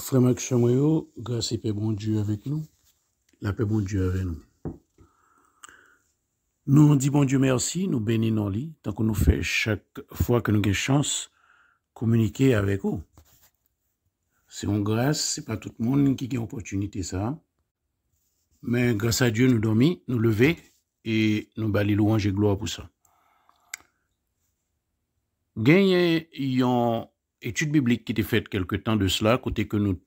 Frère Maxime, grâce et paix bon Dieu avec nous. La paix bon Dieu avec nous. Nous disons bon Dieu merci, nous bénissons lui, tant qu'on nous fait chaque fois que nous avons chance communiquer avec vous. C'est une grâce, c'est pas tout le monde qui a une opportunité ça. Mais grâce à Dieu, nous dormons, nous levons et nous balayons louange et gloire pour ça. Gagner yon étude biblique qui était faite quelque temps de cela, côté que nous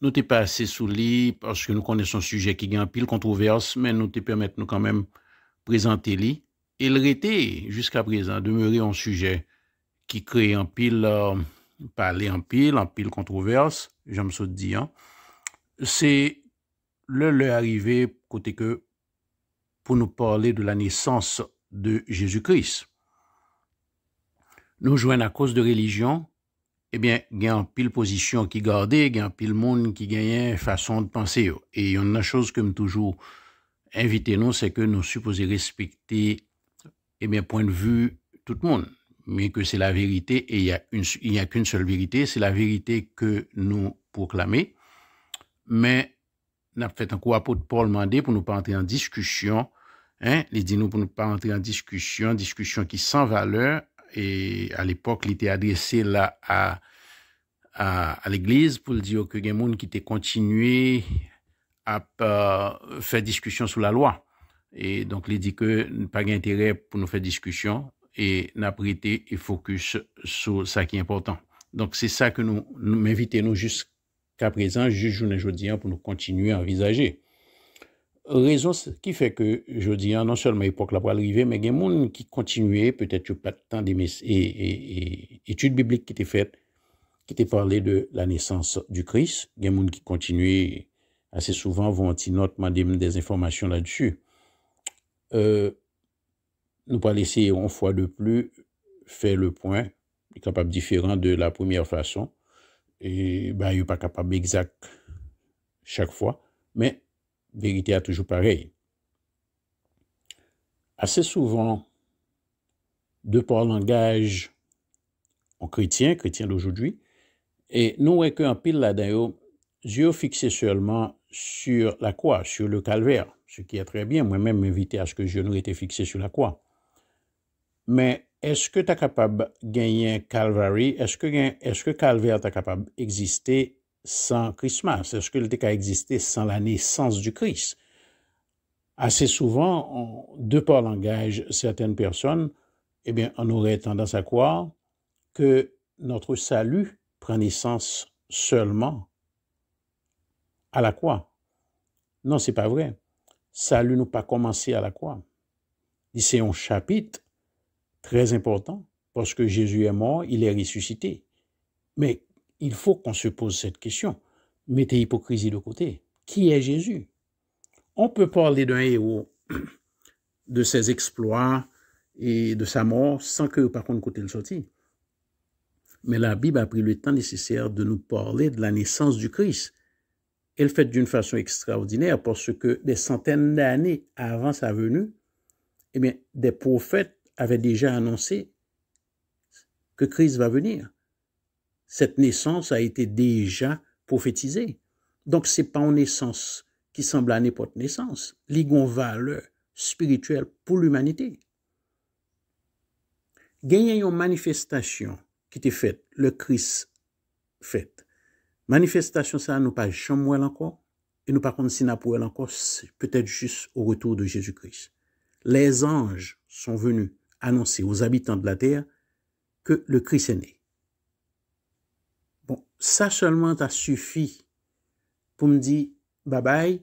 n'était pas assez soulis parce que nous connaissons un sujet qui est un pile controverse, mais nous te permettre nous quand même présenter lui. Et le était jusqu'à présent demeurer un sujet qui crée en pile, euh, parler en pile, en pile controverse, j'aime ça dire. Hein. C'est le leur arrivé côté que pour nous parler de la naissance de Jésus-Christ. Nous jouons à cause de religion, ebyen eh pile position qui position qui y a pile pile monde qui une façon de penser. Et il y a une chose que toujours toujours nous, c'est que nous supposons respecter et eh bien point de vue tout le monde, mais que c'est la vérité et il n'y a qu'une seule vérité, c'est la vérité vérité que nous mais Mais fait un un à de Paul Mandé pour nous pas entrer en discussion, Hein, les dit nous pour ne pas entrer en discussion, discussion qui sans valeur et à l'époque, il était adressé là à, à, l'Église pour dire que il y a qui était continué à euh, faire discussion sur la loi. Et donc, il dit que pas d'intérêt pour nous faire discussion et n'a et focus sur ça qui est important. Donc, c'est ça que nous, nous nous jusqu'à présent, juste aujourd'hui, hein, pour nous continuer à envisager. Raison qui fait que, je dis, hein, non seulement l'époque la pour arriver, mais il y a des gens qui continuaient, peut-être pas tant d'études bibliques qui étaient faites, qui étaient parlées de la naissance du Christ. Il y a des gens qui continuaient assez souvent, vont noter des informations là-dessus. Euh, nous pas laisser une fois de plus faire le point, est capable différent de la première façon, et bah, il n'est pas capable exact chaque fois, mais vérité a toujours pareil. Assez souvent, de par langage en chrétien, chrétien d'aujourd'hui, et nous voyons qu'un pile là-dedans, yeux fixé seulement sur la croix, sur le calvaire, ce qui est très bien, moi-même m'inviter à ce que je n'aurais été fixé sur la croix. Mais est-ce que tu es capable de gagner un Calvary? Est-ce que, est que Calvaire est capable d'exister sans Christmas? Est-ce que le qu'à existé sans la naissance du Christ? Assez souvent, de par langage, certaines personnes, eh bien, on aurait tendance à croire que notre salut prend naissance seulement à la croix. Non, c'est pas vrai. Salut n'a pas commencé à la croix. Ici, un chapitre très important parce que Jésus est mort, il est ressuscité. Mais il faut qu'on se pose cette question. Mettez hypocrisie de côté. Qui est Jésus On peut parler d'un héros, de ses exploits et de sa mort sans que, par contre, côté le sortie. Mais la Bible a pris le temps nécessaire de nous parler de la naissance du Christ. Elle fait d'une façon extraordinaire parce que des centaines d'années avant sa venue, eh bien, des prophètes avaient déjà annoncé que Christ va venir. Cette naissance a été déjà prophétisée. Donc, c'est pas une naissance qui semble à n'importe naissance. ligon valeur spirituelle pour l'humanité. gagné une manifestation qui était faite, le Christ fait. Manifestation, ça, nous pas jamais encore, et nous par contre si encore, peut-être juste au retour de Jésus-Christ. Les anges sont venus annoncer aux habitants de la terre que le Christ est né ça seulement a suffi pour me dire, bye bye,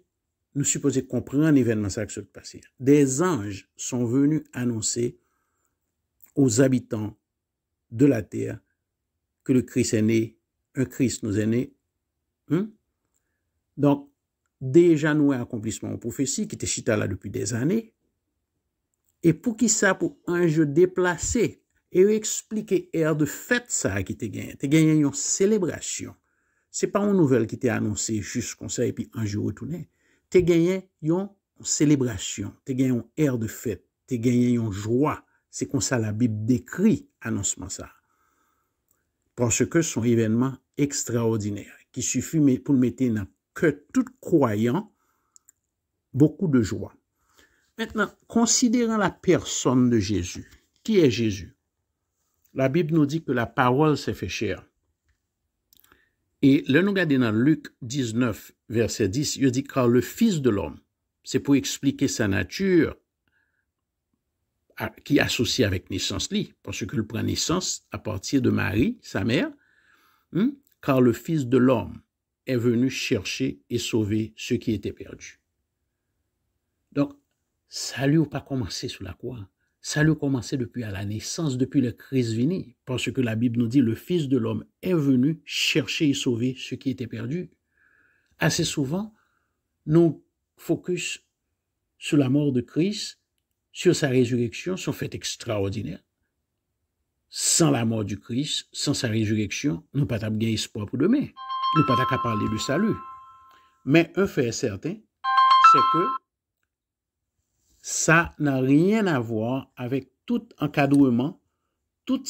nous supposons comprendre événement, ça qui s'est passé. Des anges sont venus annoncer aux habitants de la terre que le Christ est né, un Christ nous est né. Hein? Donc, déjà nous un accomplissement aux prophétie qui était chita là depuis des années. Et pour qui ça, pour un jeu déplacé et expliquer air de fête ça qui t'est gagné. T'es gagné une célébration. C'est pas une nouvelle qui t'est annoncée juste comme ça et puis un jour retourné. T'es gagné une célébration. Tu gagné une air de fête. Tu gagné une joie. C'est comme ça la Bible décrit annoncement ça. Parce que son événement extraordinaire qui suffit pour mettre dans que tout croyant beaucoup de joie. Maintenant, considérant la personne de Jésus, qui est Jésus? la Bible nous dit que la parole s'est fait chair. Et le nous regardons dans Luc 19, verset 10, il dit, car le Fils de l'homme, c'est pour expliquer sa nature qui associe avec naissance lit parce qu'il prend naissance à partir de Marie, sa mère, hein? car le Fils de l'homme est venu chercher et sauver ceux qui étaient perdus. Donc, salut ou pas commencé sous la croix salut commençait commencé depuis à la naissance, depuis le Christ venu, parce que la Bible nous dit le Fils de l'homme est venu chercher et sauver ce qui était perdu. Assez souvent, nous focus sur la mort de Christ, sur sa résurrection, sont fait extraordinaire. Sans la mort du Christ, sans sa résurrection, nous pas gain espoir pour demain. Nous pas qu'à parler du salut. Mais un fait est certain, c'est que ça n'a rien à voir avec tout encadrement, toute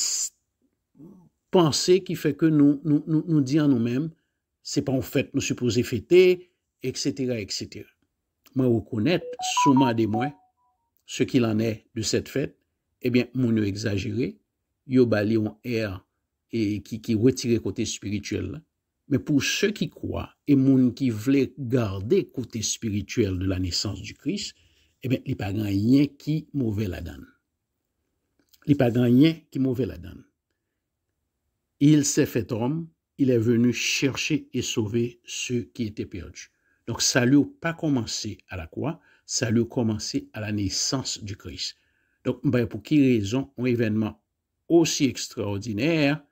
pensée qui fait que nous nous, nous, nous disons nous-mêmes, c'est pas en fait nous supposons fêter, etc., etc. Moi, reconnaître, souvent des moi ce qu'il en est de cette fête, eh bien, mon exagéré, yo bali un air et qui, qui retire côté spirituel. Mais pour ceux qui croient et mon qui veulent garder côté spirituel de la naissance du Christ, eh bien, il n'y a pas rien qui mauvais la dedans Il n'y a pas rien qui mauvais la donne. Il s'est fait homme, il est venu chercher et sauver ceux qui étaient perdus. Donc, ça lui a pas commencé à la croix, ça lui a commencé à la naissance du Christ. Donc, ben, pour qui raison un événement aussi extraordinaire,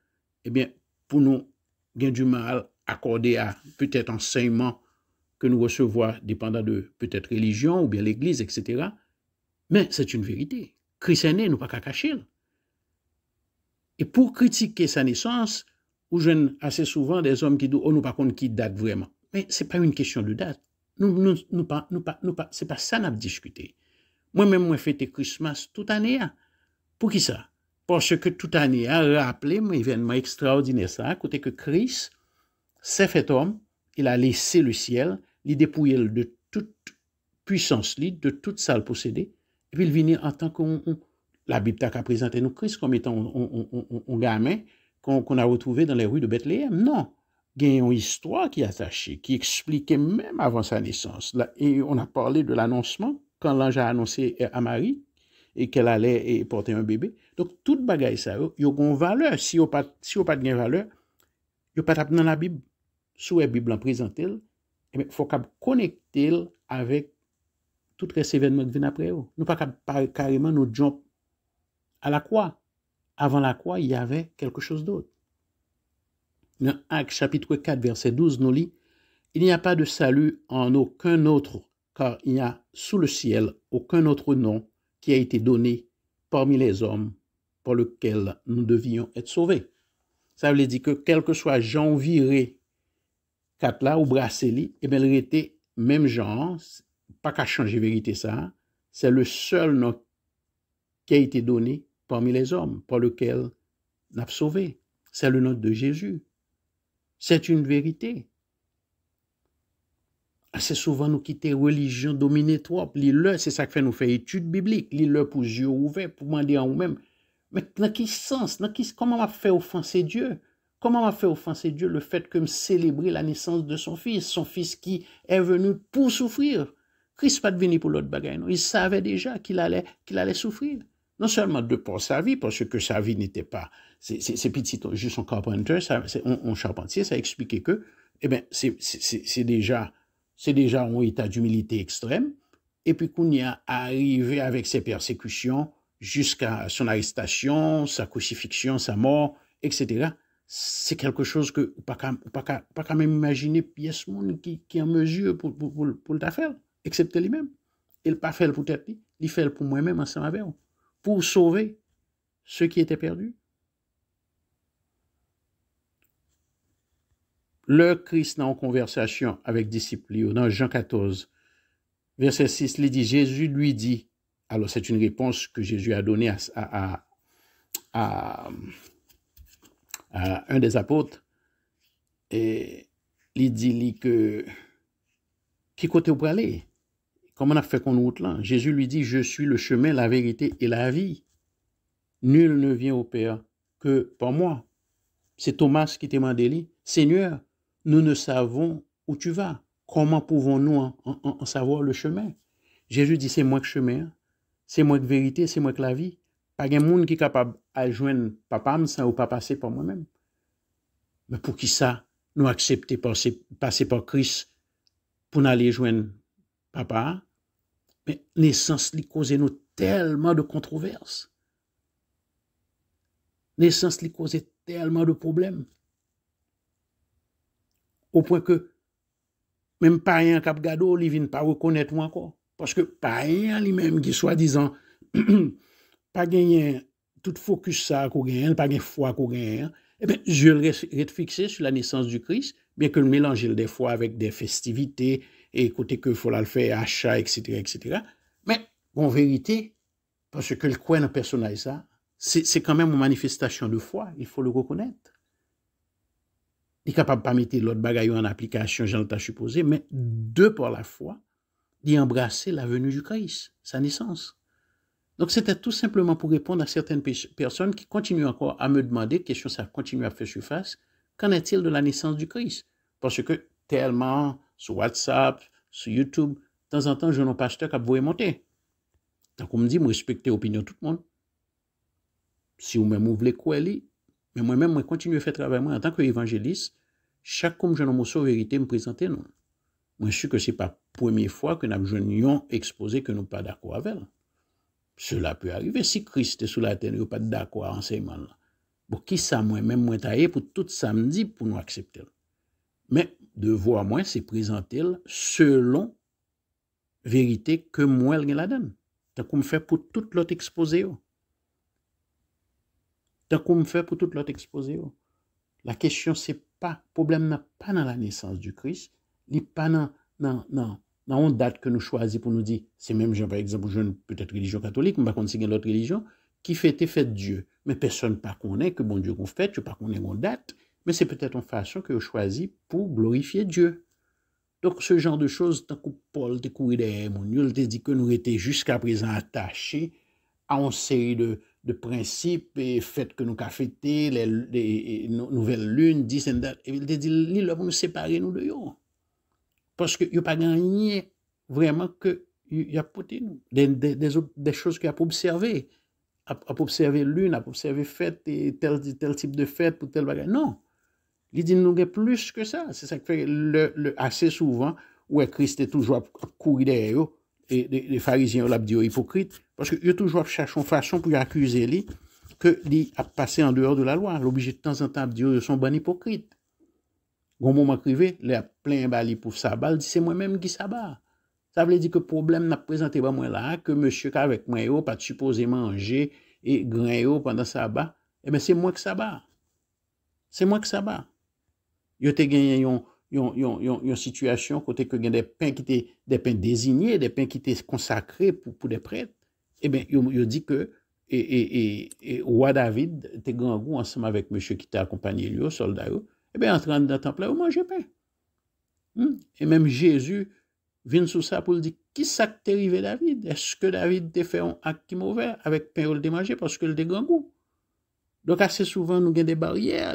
eh bien, pour nous, il y a du mal accordé à peut-être enseignement que nous recevons dépendant de peut-être religion ou bien l'Église, etc. Mais c'est une vérité. Christ est né, nous pas qu'à cacher. Et pour critiquer sa naissance, ou jeune assez souvent des hommes qui disent oh nous pas contre qui date vraiment. Mais c'est pas une question de date. Nous nous, pas nous pas c'est pas ça discuté. Moi-même je fêté Christmas toute année. Hein. Pour qui ça Parce que toute année a hein, rappelé un événement extraordinaire ça, hein. côté que Christ s'est fait homme, il a laissé le ciel, il dépouiller de toute puissance li, de toute salle possédée, et puis il venir en tant qu'on... La Bible t'a présenté nous Christ comme étant un gamin qu'on a retrouvé dans les rues de Bethléem. Non, il y a une histoire qui est attachée, qui expliquait même avant sa naissance. Et on a parlé de l'annoncement, quand l'ange a annoncé à Marie et qu'elle allait porter un bébé. Donc, toute bagaille, ça, il y a une valeur. Si il si pas de valeur, il n'y pas de dans la Bible. Sous la Bible en présente eh il faut connecte avec tout les événements qui après eux. Nous pas carrément nous jump à la croix. Avant la croix, il y avait quelque chose d'autre. Dans Acte chapitre 4, verset 12, nous lit Il n'y a pas de salut en aucun autre, car il n'y a sous le ciel aucun autre nom qui a été donné parmi les hommes par lequel nous devions être sauvés. Ça veut dire que quel que soit Jean viré kat la ou brase li, e men rete, menm jan, pa ka chanje verite sa, se le sol not ki a ite doni pami les om, pa lokel nap sove. Se le not de Jezu. Se t'une verite. Asse souvan nou kite religion domine trope, li le, se sa kfe nou fe etude biblik, li le pou zyo ouve, pou mande an ou menm. Met nan ki sens, nan ki, koman ap fe ofanse Diyo? Nan, Comment m'a fait offenser Dieu le fait que me célébrer la naissance de son fils, son fils qui est venu pour souffrir. Christ pas venu pour l'autre bagaille. Non. Il savait déjà qu'il allait, qu'il allait souffrir. Non seulement de pour sa vie, parce que sa vie n'était pas, c'est petit, juste un carpenter, ça, charpentier, ça expliquait que, eh bien, c'est déjà, c'est déjà un état d'humilité extrême. Et puis qu'on y a arrivé avec ses persécutions jusqu'à son arrestation, sa crucifixion, sa mort, etc c'est quelque chose que pas pas, pas, pas quand même imaginer pièce monde qui, est en mesure pour, pour, le faire, excepté lui-même. Il pas fait pour t'appeler. il fait pour moi-même ensemble avec vous, pour sauver ceux qui étaient perdus. Le Christ en conversation avec disciples, dans Jean 14, verset 6, il dit, Jésus lui dit, alors c'est une réponse que Jésus a donnée à, à un des apôtres, et il dit que qui côté pour aller Comment on a fait qu'on route là Jésus lui dit Je suis le chemin, la vérité et la vie. Nul ne vient au Père que par moi. C'est Thomas qui t'a lui Seigneur, nous ne savons où tu vas. Comment pouvons-nous en, savoir le chemin Jésus dit C'est moi que chemin, c'est moi que vérité, c'est moi que la vie. pa gen moun ki kapab a jwen papam, sa ou pa pase pa mwen men. Mwen pou ki sa nou aksepte pase pa Chris pou n'ale jwen papa, mwen nesans li kose nou telman de kontroverse. Nesans li kose telman de problem. Ou pouen ke mwen pa yon kap gado li vin pa wakonet mwen kon. Paske pa yon li men ki swa dizan mwen pas gagné tout focus ça qu'on pas pas gagner foi qu'on eh bien, je le être fixé sur la naissance du Christ, bien que le mélange des fois avec des festivités, et côté que faut le faire, achat, etc., etc. Mais, en vérité, parce que le coin personnage, ça, c'est quand même une manifestation de foi, il faut le reconnaître. Il est capable de pas mettre l'autre bagaille en application, j'en ai supposé, mais deux par la foi, d'y embrasser la venue du Christ, sa naissance. Donc, c'était tout simplement pour répondre à certaines personnes qui continuent encore à me demander, question ça continue à faire surface, qu'en est-il de la naissance du Christ? Parce que tellement, sur WhatsApp, sur YouTube, de temps en temps, je n'ai pas acheté qu'à vous monter. Donc, on me dit, je respecte l'opinion de tout le monde. Si vous-même vous voulez quoi, mais moi-même, je continue à faire travail moi, en tant qu'évangéliste. Chaque comme je n'ai pas vérité me présenter, non. Moi, je suis que ce n'est pas la première fois que nous avons exposé que nous pas d'accord avec. Cela peut arriver si Christ est sous la terre, il n'y a pas d'accord à l'enseignement. Là. qui ça, moi, même moi, taillé pour tout samedi pour nous accepter. Mais de voir moi, c'est présenter selon vérité que moi, elle la donne. Tant comme fait pour tout l'autre exposé. Oh. Tant qu'on fait pour tout l'autre exposé. Oh. La question, c'est pas, le problème n'est pas dans la naissance du Christ, ni pas dans, non, dans dans bah, une date que nous choisissons pour nous dire, c'est même, par exemple, je peut-être religion catholique, mais par contre, c'est une autre religion, qui fête et fête Dieu. Mais personne ne connaît que bon Dieu qu'on fête, je ne connais pas date, mais c'est peut-être une façon que je choisis pour glorifier Dieu. Donc, ce genre de choses, tant que Paul te couru derrière mon il te dit que nous étions jusqu'à présent attachés à une série de, de principes et fêtes que nous avons les, nouvelles lunes, dix et il te dit, l'île va nous séparer, nous deux. Oh. Parce qu'il n'y a pas gagné vraiment que il y a pour des choses qu'il a pour observer, n'a pour observer l'une, a pour observer fête et tel type de fête pour tel bagage. Non, il dit nous a plus que ça. C'est ça qui fait le assez souvent où Christ est toujours courir et Les pharisiens, oh, hypocrite. parce que ils toujours cherchent une façon pour accuser lui que dit a passé en dehors de la loi. L'obligent de temps en temps d'y sont bon hypocrite. Gon moun makrive, le ap plen bali pou sa bal, di se mwen menm ki sa bal. Sa vle di ke problem na prezante ba mwen la, ke mwen shye ka vek mwen yo, pati supose manje, e gren yo pandan sa bal, e men se mwen ki sa bal. Se mwen ki sa bal. Yo te gen yon situasyon kote ke gen de pen ki te designe, de pen ki te konsakre pou de prete, e men yo di ke, e wadavid, e, e, e, te gen goun anseman vek mwen shye ki te akompaniye lyon solda yo, eh bien, en dans le temple, manger pain. Et même Jésus vient sur ça pour dire, qui s'est arriver David? Est-ce que David t'a fait un acte mauvais avec pain ou le démanger parce que le grand goût? Donc, assez souvent, nous avons des barrières,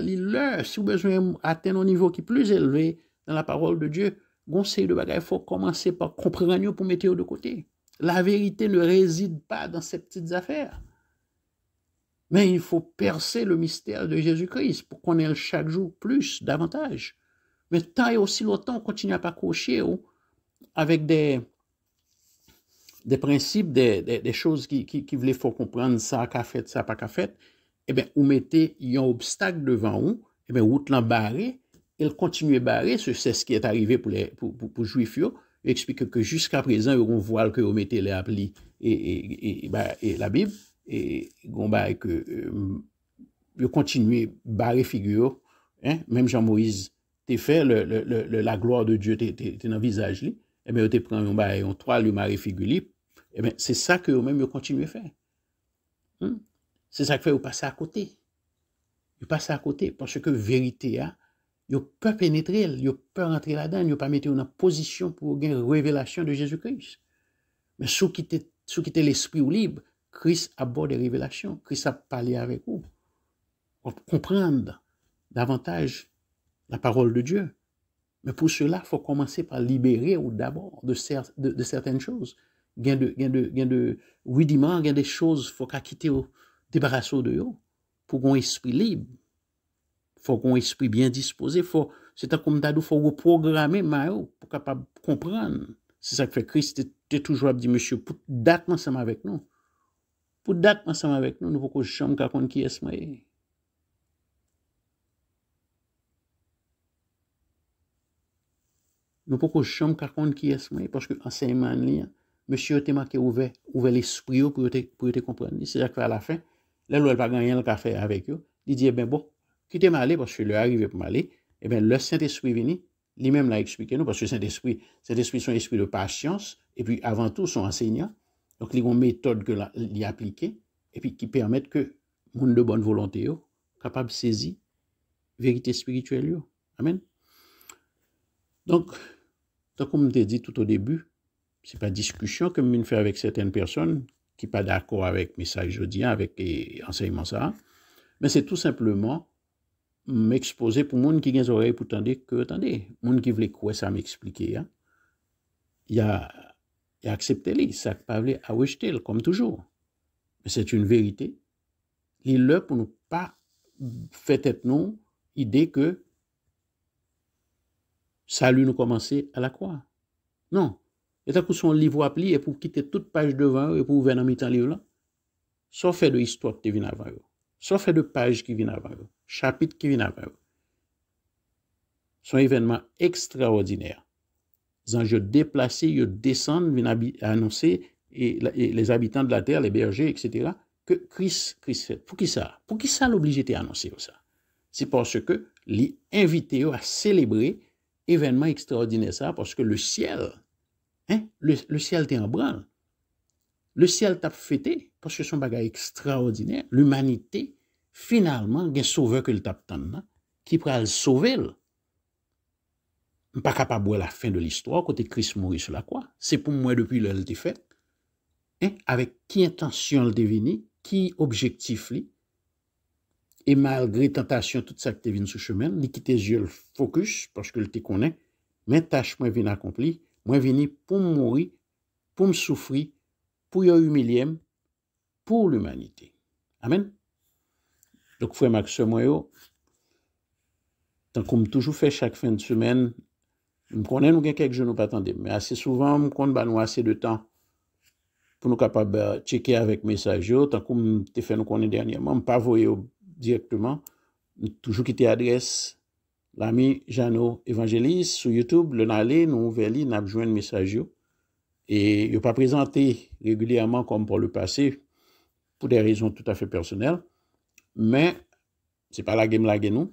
si vous besoin d'atteindre un niveau qui est plus élevé dans la parole de Dieu, conseil de bagarre, il faut commencer par comprendre pour mettre de côté. La vérité ne réside pas dans ces petites affaires. Mais il faut percer le mystère de Jésus-Christ pour qu'on ait chaque jour plus, davantage. Mais tant et aussi longtemps, on continue à ou hein, avec des, des principes, des, des, choses qui, qui, qui faut comprendre ça, qu'a fait, ça, pas qu'a fait. Eh bien, vous mettez un obstacle devant vous, et eh bien, route l'en barré, et continue à barrer, c'est ce qui est arrivé pour les pour, pour, Explique que jusqu'à présent, on voit que vous mettez les applis et, et, et ben, la Bible. E, yo kontinuye barre figuro, menm Jean-Maurice, te fè la gloire de Dieu te nan visaj li, e eh men yo te pren yon barre yon toal, yon barre figuro li, e eh men se sa ke yo menm yo kontinuye fè. Hmm? Se sa ke fè yo passe a kote. Yo passe a kote, panche ke verite ya, yo pa penetre, yo pa rentre la dan, yo pa mette yon nan posisyon pou gen revelasyon de Jezoukris. Men sou ki te l'esprit ou libe, Christ aborde des révélations. Christ a parlé avec vous. pour comprendre davantage la parole de Dieu. Mais pour cela, il faut commencer par libérer ou d'abord de, certaines choses. Il y a de, de, des choses qu'il faut quitter débarrasser de vous, pour qu'on esprit libre. faut qu'on esprit bien disposé. faut C'est un comme il faut reprogrammer Mao pour capable comprendre. C'est ça que fait Christ. es toujours dit, monsieur, date-moi ensemble avec nous. Fou dat ansanman vek nou, nou pou kou jom kakon ki es maye. Nou pou kou jom kakon ki es maye, porske enseyman li, mèche yo teman ki ouve, ouve l'esprit yo pou yo te komprenne. Seja kwa la fin, lè lò l'pagan yon l'kafe avèk yo, li diye, eh ben bon, ki te male, porske yo le arrive pou male, e eh ben le sent espri vini, li men la eksplike nou, porske sent espri, sent espri son espri de pasyans, e pi avantou son enseyman, Donc, il y a une méthode que l'on et puis qui permettent que monde de bonne volonté soit capable saisir la vérité spirituelle Amen. Donc, comme je dit tout au début, ce n'est pas discussion que je fais avec certaines personnes qui pas d'accord avec le message dis avec l'enseignement ça, mais c'est tout simplement m'exposer pour monde qui a des oreilles pour dire que attendez, monde qui veut quoi ça m'expliquer. Hein. Il y a E aksepte li, sa pavle a wejte li, kom toujou. Men sè t'youn verite, li lè pou nou pa fè tèt nou ide ke salu nou komanse ala kwa. Non, etan non. pou son liv wap li, e pou kite tout page devan, e pou vè nan mitan liv lan, so fè de històp te vin avan yo, so fè de page ki vin avan yo, chapit ki vin avan yo. Son evenman ekstraordinèr. zan yo deplase, yo desande, anonser les habitants de la terre, les bergers, etc., que Christ fête. Pou ki sa? Pou ki sa l'obligité anonser yo sa? Si porske li invite yo a celebre evenement extraordinaire sa, porske le ciel, le ciel te en branle. Le ciel tap fête, porske son bagay extraordinaire, l'umanité, finalman gen sovek el tap tan nan, ki pral sovel pas capable de la fin de l'histoire, côté Christ mourit sur la croix. C'est pour moi depuis le été fait. Avec qui intention le est qui objectif Et malgré tentation, tout ça qui est venu sur chemin, il quitte yeux le focus, parce que le te connaît, mais tâches moi viens accompli, moi venu pour mourir, pour me souffrir, pour y humilier, pour l'humanité. Amen. Donc, frère Max, moi, tant qu'on me toujours fait chaque fin de semaine, Mp kone nou gen kek je nou patande. Mp ase souvan mp konde ba nou ase de tan. Pou nou kapab euh, cheke avèk mesaj yo. Tan kou mp te fè nou kone dènyèman. Mp pa voy yo direktman. Toujou ki te adres. Lami Jeannot Evangélis. Sou Youtube. Le nalè nou ouveli nabjwen mesaj yo. E yo pa prezante regulyèman kom pou le pase. Pou de rezon tout a fè personel. Men. Se pa lage m lage nou.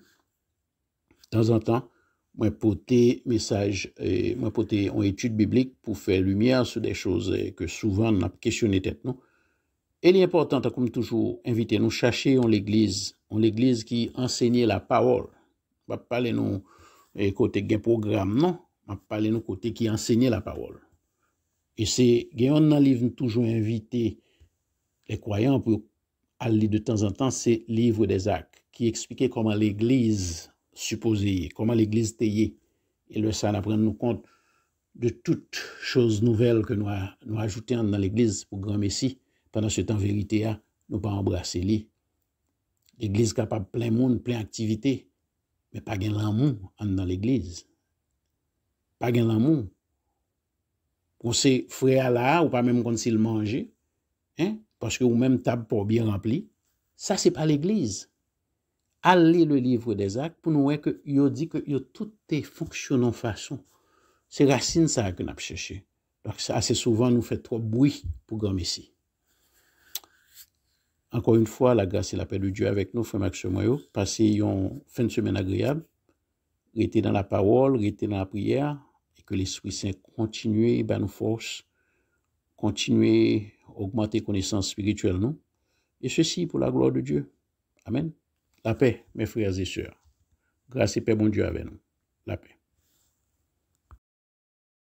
Tan zan tan. moi porter message et euh, moi porter une étude biblique pour faire lumière sur des choses euh, que souvent on a questionné tête et l'important comme toujours inviter nous chercher en l'église en l'église qui enseignait la parole va parler nous euh, côté programme non va parler nous côté qui enseignait la parole et c'est on toujours invité les croyants pour aller de temps en temps c'est livre des actes qui expliquait comment l'église supposé, comment l'Église taillée. Et le ça, prendre nous compte de toutes choses nouvelles que nous, nous dans l'Église pour grand Messie, pendant ce temps vérité, à, nous pas embrasser l'Église. L'Église capable plein monde, plein activité, mais pas de l'amour dans l'Église. Pas de l'amour. On sait frère là, ou pas même quand s'il manger hein, parce que ou même table pour bien remplir. Ça, c'est pas l'Église. Allez le livre des actes pour nous voir que dit que tout est fonctionnant en façon. C'est racine ça que nous cherché. Donc ça assez souvent nous fait trop bruit pour grand Messie. Encore une fois, la grâce et la paix de Dieu avec nous, frère Maxime Passez une fin de semaine agréable. rester dans la parole, rester dans la prière. Et que l'Esprit Saint continue à ben nous force. continue augmenter connaissance spirituelle, non? Et ceci pour la gloire de Dieu. Amen. La pe, me frères et soeurs. Gratis pe bon Dieu ave nous. La pe.